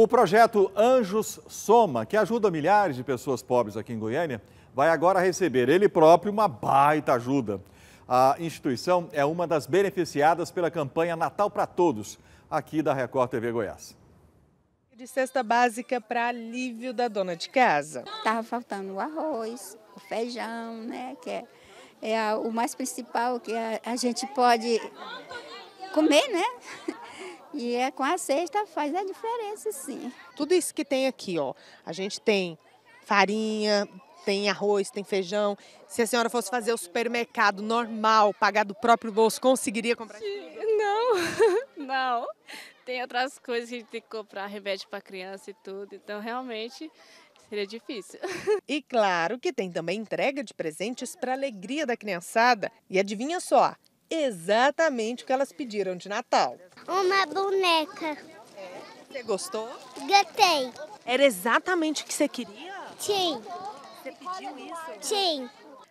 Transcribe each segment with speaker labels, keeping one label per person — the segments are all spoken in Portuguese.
Speaker 1: O projeto Anjos Soma, que ajuda milhares de pessoas pobres aqui em Goiânia, vai agora receber ele próprio uma baita ajuda. A instituição é uma das beneficiadas pela campanha Natal para Todos, aqui da Record TV Goiás. De cesta básica para alívio da dona de casa. Tava faltando o arroz,
Speaker 2: o feijão, né? Que é, é a, o mais principal que a, a gente pode comer, né? E é com a cesta faz a diferença, sim.
Speaker 1: Tudo isso que tem aqui, ó. A gente tem farinha, tem arroz, tem feijão. Se a senhora fosse fazer o supermercado normal, pagar do próprio bolso, conseguiria comprar? Não, não. Tem outras coisas que a gente tem que comprar, remédio para criança e tudo. Então, realmente, Seria difícil. e claro que tem também entrega de presentes para alegria da criançada. E adivinha só, exatamente o que elas pediram de Natal. Uma boneca. Você gostou? Gostei. Era exatamente o que você queria? Sim. Você pediu isso? Sim.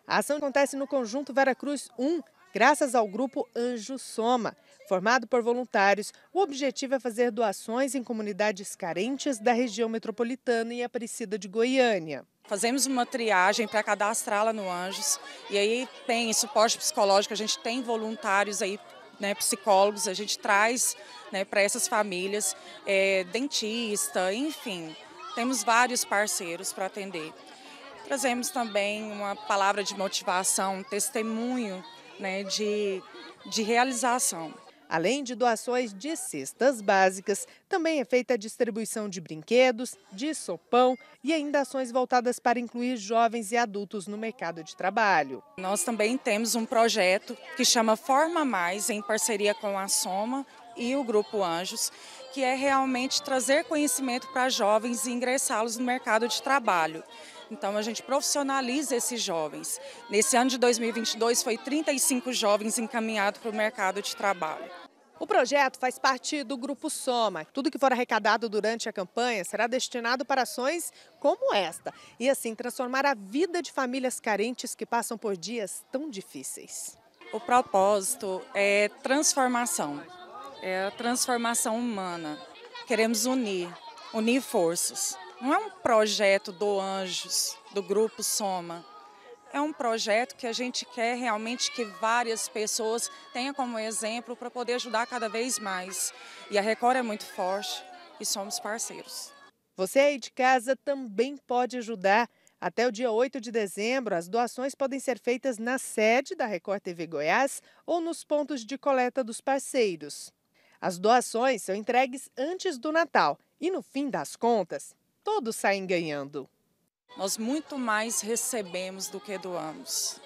Speaker 1: A ação acontece no Conjunto Veracruz 1, graças ao grupo Anjo Soma. Formado por voluntários, o objetivo é fazer doações em comunidades
Speaker 2: carentes da região metropolitana e Aparecida de Goiânia. Fazemos uma triagem para cadastrá-la no Anjos e aí tem suporte psicológico, a gente tem voluntários aí, né, psicólogos, a gente traz né, para essas famílias, é, dentista, enfim, temos vários parceiros para atender. Trazemos também uma palavra de motivação, um testemunho né, de, de realização.
Speaker 1: Além de doações de cestas básicas, também é feita a distribuição de brinquedos, de sopão e ainda ações voltadas para incluir jovens e adultos
Speaker 2: no mercado de trabalho. Nós também temos um projeto que chama Forma Mais, em parceria com a Soma e o Grupo Anjos, que é realmente trazer conhecimento para jovens e ingressá-los no mercado de trabalho. Então a gente profissionaliza esses jovens. Nesse ano de 2022 foi 35 jovens encaminhados para o mercado de trabalho.
Speaker 1: O projeto faz parte do Grupo Soma. Tudo que for arrecadado durante a campanha será destinado para ações como esta e assim transformar a vida de famílias carentes que passam por dias tão difíceis.
Speaker 2: O propósito é transformação, é a transformação humana. Queremos unir, unir forças. Não é um projeto do Anjos, do Grupo Soma. É um projeto que a gente quer realmente que várias pessoas tenham como exemplo para poder ajudar cada vez mais. E a Record é muito forte e somos parceiros.
Speaker 1: Você aí de casa também pode ajudar. Até o dia 8 de dezembro, as doações podem ser feitas na sede da Record TV Goiás ou nos pontos de coleta dos parceiros. As doações são entregues antes do Natal e, no fim das contas, todos saem ganhando.
Speaker 2: Nós muito mais recebemos do que doamos.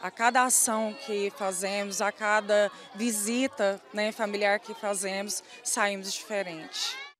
Speaker 2: A cada ação que fazemos, a cada visita né, familiar que fazemos, saímos diferente.